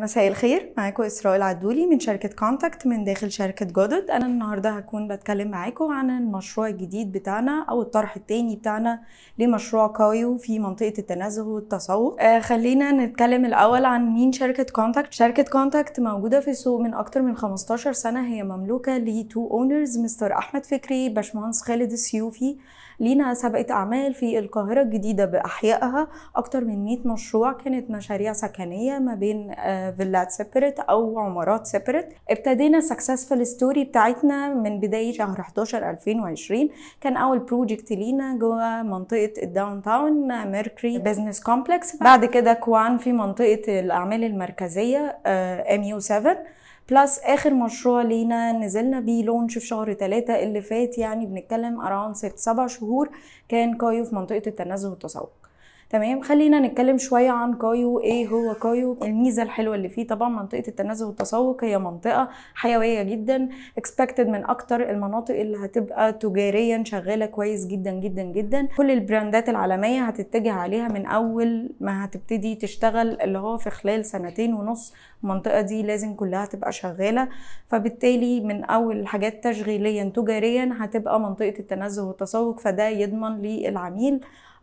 مساء الخير معاكم إسراء العدولي من شركة كونتاكت من داخل شركة جودد أنا النهاردة هكون بتكلم معاكم عن المشروع الجديد بتاعنا أو الطرح التاني بتاعنا لمشروع كايو في منطقة التنزه والتسوق آه خلينا نتكلم الأول عن مين شركة كونتاكت شركة كونتاكت موجودة في السوق من أكتر من 15 سنة هي مملوكة لتو أونرز مستر أحمد فكري باشمهندس خالد السيوفي لينا سابقة أعمال في القاهرة الجديدة بأحيائها أكتر من 100 مشروع كانت مشاريع سكنية ما بين آه، فيلات سيبريت أو عمارات سيبريت ابتدينا سكسسفل ستوري بتاعتنا من بداية شهر 11 2020 كان أول بروجكت لينا جوه منطقة الداون تاون ميركري بزنس كومبلكس بعد كده كوان في منطقة الأعمال المركزية ام يو 7 بلس اخر مشروع لينا نزلنا بيه لونش في شهر ثلاثة اللي فات يعني بنتكلم اراوند ست سبع شهور كان كايو في منطقه التنزه والتسوق تمام خلينا نتكلم شويه عن كايو ايه هو كايو الميزه الحلوه اللي فيه طبعا منطقه التنزه والتسوق هي منطقه حيويه جدا اكسبكتد من اكتر المناطق اللي هتبقى تجاريا شغاله كويس جدا جدا جدا كل البراندات العالميه هتتجه عليها من اول ما هتبتدي تشتغل اللي هو في خلال سنتين ونص المنطقه دي لازم كلها تبقى شغاله فبالتالي من اول حاجات تشغيليا تجاريا هتبقى منطقه التنزه والتسوق فده يضمن للعميل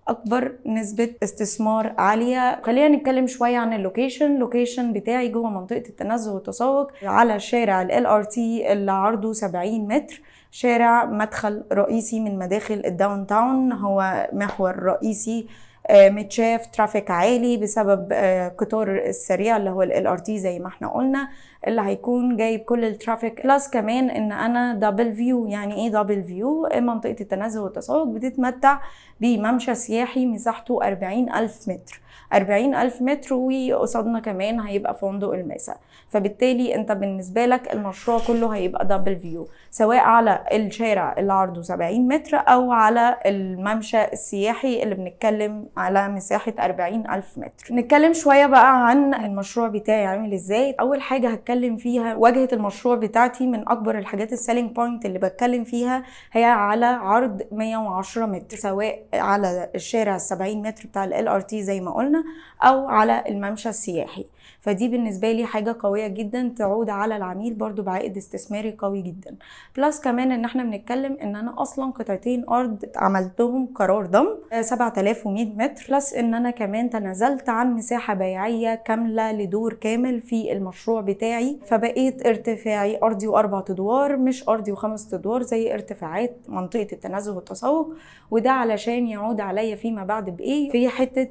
اكبر نسبه استثمار عاليه خلينا نتكلم شويه عن اللوكيشن اللوكيشن بتاعي جوه منطقه التنزه والتسوق على شارع ال ار تي اللي عرضه 70 متر شارع مدخل رئيسي من مداخل الداون تاون هو محور رئيسي آه، متشاف ترافيك عالي بسبب آه، قطار السريع اللي هو ال ار تي زي ما احنا قلنا اللي هيكون جايب كل الترافيك بلس كمان ان انا دبل فيو يعني ايه دبل فيو إيه منطقه التنزه والتسوق بتتمتع بممشى سياحي مساحته 40000 متر 40000 متر وقصادنا كمان هيبقى فندق الماسا فبالتالي انت بالنسبه لك المشروع كله هيبقى دبل فيو سواء على الشارع اللي عرضه 70 متر او على الممشى السياحي اللي بنتكلم على مساحه 40000 متر نتكلم شويه بقى عن المشروع بتاعي عامل ازاي اول حاجه هتكلم بتكلم فيها واجهه المشروع بتاعتي من اكبر الحاجات السيلينج بوينت اللي بتكلم فيها هي على عرض 110 متر سواء على الشارع ال 70 متر بتاع ال ار تي زي ما قلنا او على الممشى السياحي فدي بالنسبه لي حاجه قويه جدا تعود على العميل برضو بعائد استثماري قوي جدا بلس كمان ان احنا بنتكلم ان انا اصلا قطعتين ارض عملتهم قرار ضم 7100 آه، متر بلس ان انا كمان تنازلت عن مساحه بيعيه كامله لدور كامل في المشروع بتاعي ارتفاعي فبقيت ارتفاعي ارضي واربع ادوار مش ارضي وخمس ادوار زي ارتفاعات منطقه التنزه والتسوق وده علشان يعود عليا فيما بعد بايه في حته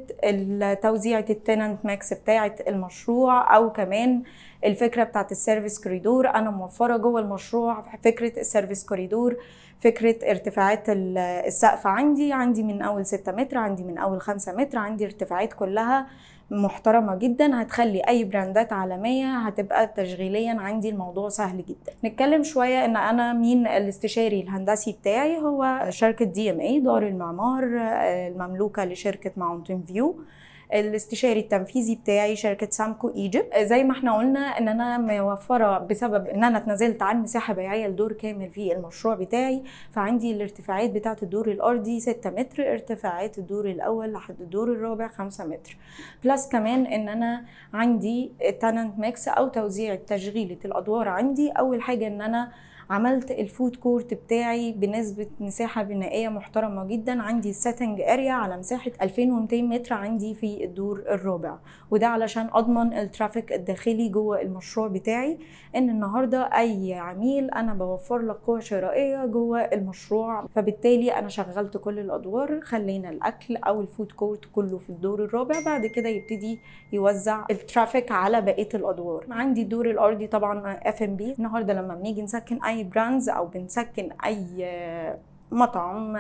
توزيعه التننت ماكس بتاعه المشروع او كمان الفكره بتاعه السيرفيس كوريدور انا موفره جوه المشروع فكره السيرفيس كوريدور فكره ارتفاعات السقف عندي عندي من اول 6 متر عندي من اول 5 متر عندي ارتفاعات كلها محترمه جدا هتخلي اي براندات عالميه هتبقى تشغيليا عندي الموضوع سهل جدا نتكلم شويه ان انا مين الاستشاري الهندسي بتاعي هو شركه دي ام اي دار المعمار آه، المملوكه لشركه ماونتن فيو الاستشاري التنفيذي بتاعي شركه سامكو ايجيبت زي ما احنا قلنا ان انا موفره بسبب ان انا اتنازلت عن مساحه بيعيه لدور كامل في المشروع بتاعي فعندي الارتفاعات بتاعه الدور الارضي 6 متر ارتفاعات الدور الاول لحد الدور الرابع 5 متر بلس كمان ان انا عندي تاننت ميكس او توزيع تشغيله الادوار عندي اول حاجه ان انا عملت الفود كورت بتاعي بنسبة مساحة بنائية محترمة جدا عندي السيتنج اريا على مساحة 2200 متر عندي في الدور الرابع وده علشان اضمن الترافيك الداخلي جوه المشروع بتاعي ان النهارده اي عميل انا بوفر لك قوه شرائيه جوه المشروع فبالتالي انا شغلت كل الادوار خلينا الاكل او الفود كورت كله في الدور الرابع بعد كده يبتدي يوزع الترافيك على بقيه الادوار عندي الدور الارضي طبعا اف ام بي النهارده لما بنيجي نسكن اي براندز او بنسكن اي مطعم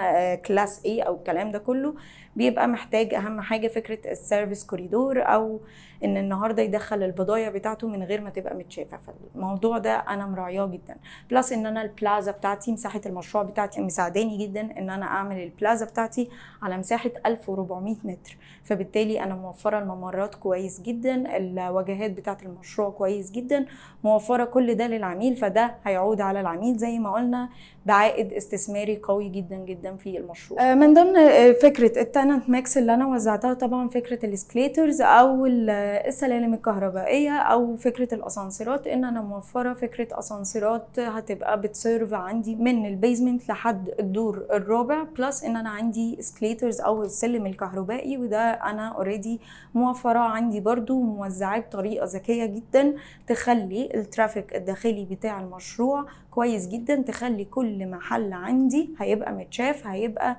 كلاس آه، اي او الكلام ده كله بيبقى محتاج اهم حاجه فكره السيرفيس كوريدور او ان النهارده يدخل البضايع بتاعته من غير ما تبقى متشافه فالموضوع ده انا مراعياه جدا بلس ان انا البلازا بتاعتي مساحه المشروع بتاعتي مساعداني جدا ان انا اعمل البلازا بتاعتي على مساحه 1400 متر فبالتالي انا موفره الممرات كويس جدا الواجهات بتاعه المشروع كويس جدا موفره كل ده للعميل فده هيعود على العميل زي ما قلنا بعائد استثماري قوي جدا جدا في المشروع آه، من ضمن آه، فكره التننت ماكس اللي انا وزعتها طبعا فكره الاسكليترز او السلالم الكهربائيه او فكره الاسانسيرات ان انا موفره فكره اسانسيرات هتبقى بتسيرف عندي من البيزمنت لحد الدور الرابع بلس ان انا عندي اسكليترز او السلم الكهربائي وده انا اوريدي موفره عندي برده وموزعاه بطريقه ذكيه جدا تخلي الترافيك الداخلي بتاع المشروع كويس جدا تخلي كل محل عندي هيبقى متشاف هيبقى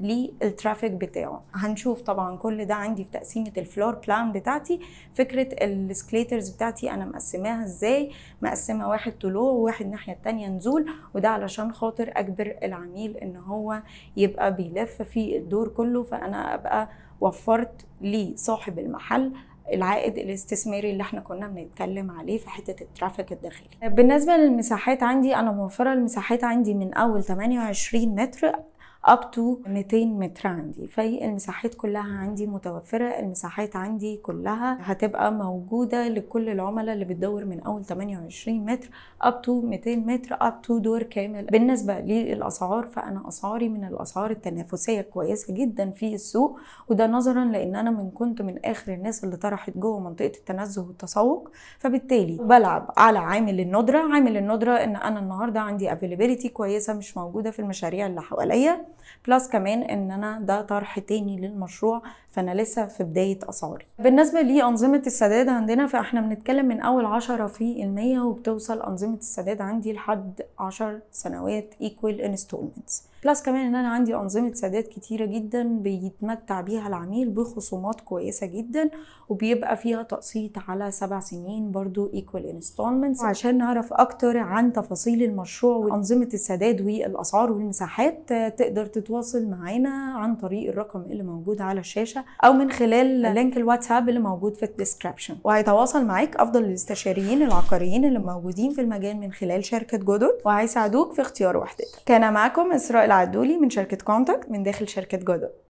للترافيك بتاعه هنشوف طبعا كل ده عندي في تقسيمه الفلور بلان بتاعتي فكره السكليترز بتاعتي انا مقسماها ازاي مقسمه واحد طلوع وواحد الناحيه الثانيه نزول وده علشان خاطر اجبر العميل ان هو يبقى بيلف في الدور كله فانا ابقى وفرت لصاحب المحل العائد الاستثماري اللي احنا كنا بنتكلم عليه في حته الترافيك الداخلي. بالنسبه للمساحات عندي انا موفره المساحات عندي من اول 28 متر اب تو 200 متر عندي فهي المساحات كلها عندي متوفره المساحات عندي كلها هتبقى موجوده لكل العملاء اللي بتدور من اول 28 متر اب تو 200 متر اب تو دور كامل بالنسبه للاسعار فانا اسعاري من الاسعار التنافسيه كويسه جدا في السوق وده نظرا لان انا من كنت من اخر الناس اللي طرحت جوه منطقه التنزه والتسوق فبالتالي بلعب على عامل الندره عامل الندره ان انا النهارده عندي افيلابيلتي كويسه مش موجوده في المشاريع اللي حواليا بلس كمان ان انا ده طرح تاني للمشروع فانا لسه في بدايه اسعاري بالنسبه لانظمه السداد عندنا فاحنا بنتكلم من اول عشرة في المية وبتوصل انظمه السداد عندي لحد عشر سنوات ايكوال انستولمنتس بلس كمان ان انا عندي انظمه سداد كتيره جدا بيتمتع بيها العميل بخصومات كويسه جدا وبيبقى فيها تقسيط على سبع سنين برضو ايكوال انستولمنتس عشان نعرف اكتر عن تفاصيل المشروع وانظمه السداد والاسعار والمساحات تقدر تتواصل معانا عن طريق الرقم اللي موجود على الشاشه او من خلال لينك الواتساب اللي موجود في الديسكريبشن وهيتواصل معاك افضل الاستشاريين العقاريين اللي موجودين في المجال من خلال شركه جدد وهيساعدوك في اختيار وحدتك كان معكم اسراء العدولي من شركة كونتاكت من داخل شركة جودو